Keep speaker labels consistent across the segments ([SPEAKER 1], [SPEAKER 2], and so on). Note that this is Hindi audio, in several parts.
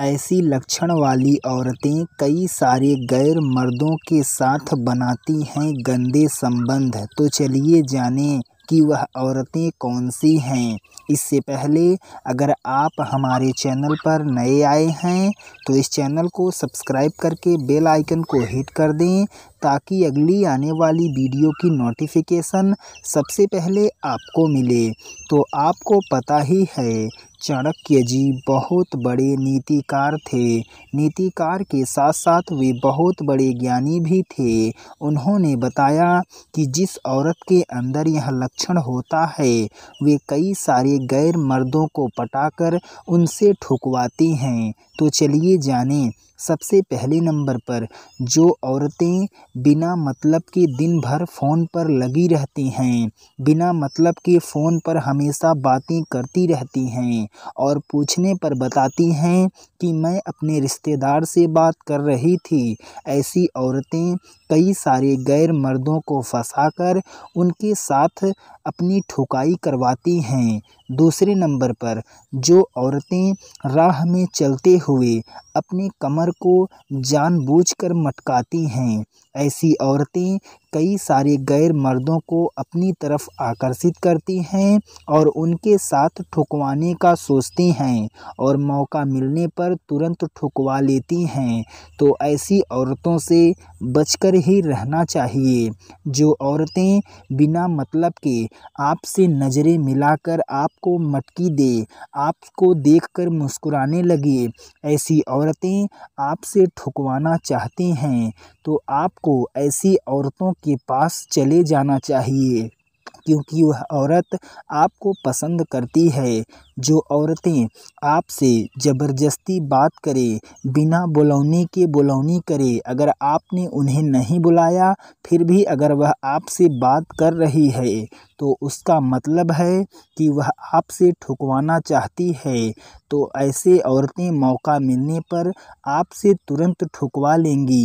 [SPEAKER 1] ऐसी लक्षण वाली औरतें कई सारे गैर मर्दों के साथ बनाती हैं गंदे संबंध तो चलिए जानें कि वह औरतें कौन सी हैं इससे पहले अगर आप हमारे चैनल पर नए आए हैं तो इस चैनल को सब्सक्राइब करके बेल आइकन को हिट कर दें ताकि अगली आने वाली वीडियो की नोटिफिकेशन सबसे पहले आपको मिले तो आपको पता ही है चाणक्य जी बहुत बड़े नीतिकार थे नीतिकार के साथ साथ वे बहुत बड़े ज्ञानी भी थे उन्होंने बताया कि जिस औरत के अंदर यह लक्षण होता है वे कई सारे गैर मर्दों को पटाकर उनसे ठुकवाती हैं तो चलिए जानें सबसे पहले नंबर पर जो औरतें बिना मतलब के दिन भर फ़ोन पर लगी रहती हैं बिना मतलब के फ़ोन पर हमेशा बातें करती रहती हैं और पूछने पर बताती हैं कि मैं अपने रिश्तेदार से बात कर रही थी ऐसी औरतें कई सारे गैर मर्दों को फंसाकर उनके साथ अपनी ठुकाई करवाती हैं दूसरे नंबर पर जो औरतें राह में चलते हुए अपने कमर को जानबूझकर मटकाती हैं ऐसी औरतें कई सारे गैर मर्दों को अपनी तरफ आकर्षित करती हैं और उनके साथ ठुकवाने का सोचती हैं और मौका मिलने पर तुरंत ठुकवा लेती हैं तो ऐसी औरतों से बचकर ही रहना चाहिए जो औरतें बिना मतलब के आपसे नज़रें मिलाकर आपको मटकी दे आपको देखकर मुस्कुराने लगे ऐसी औरतें आपसे ठुकवाना चाहती हैं तो आप को ऐसी औरतों के पास चले जाना चाहिए क्योंकि वह औरत आपको पसंद करती है जो औरतें आपसे ज़बरदस्ती बात करें बिना बुलौनी के बुलौनी करें अगर आपने उन्हें नहीं बुलाया फिर भी अगर वह आपसे बात कर रही है तो उसका मतलब है कि वह आपसे ठुकवाना चाहती है तो ऐसे औरतें मौका मिलने पर आपसे तुरंत ठुकवा लेंगी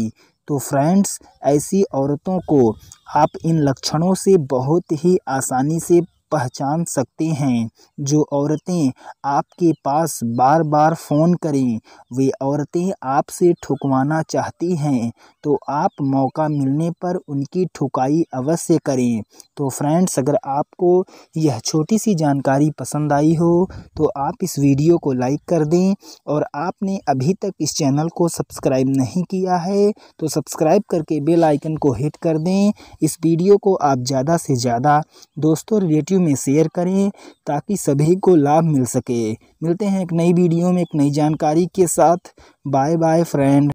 [SPEAKER 1] तो फ्रेंड्स ऐसी औरतों को आप इन लक्षणों से बहुत ही आसानी से पहचान सकते हैं जो औरतें आपके पास बार बार फ़ोन करें वे औरतें आपसे ठुकवाना चाहती हैं तो आप मौका मिलने पर उनकी ठुकाई अवश्य करें तो फ्रेंड्स अगर आपको यह छोटी सी जानकारी पसंद आई हो तो आप इस वीडियो को लाइक कर दें और आपने अभी तक इस चैनल को सब्सक्राइब नहीं किया है तो सब्सक्राइब करके बेल आइकन को हिट कर दें इस वीडियो को आप ज़्यादा से ज़्यादा दोस्तों रिलेटिव में शेयर करें ताकि सभी को लाभ मिल सके मिलते हैं एक नई वीडियो में एक नई जानकारी के साथ बाय बाय फ्रेंड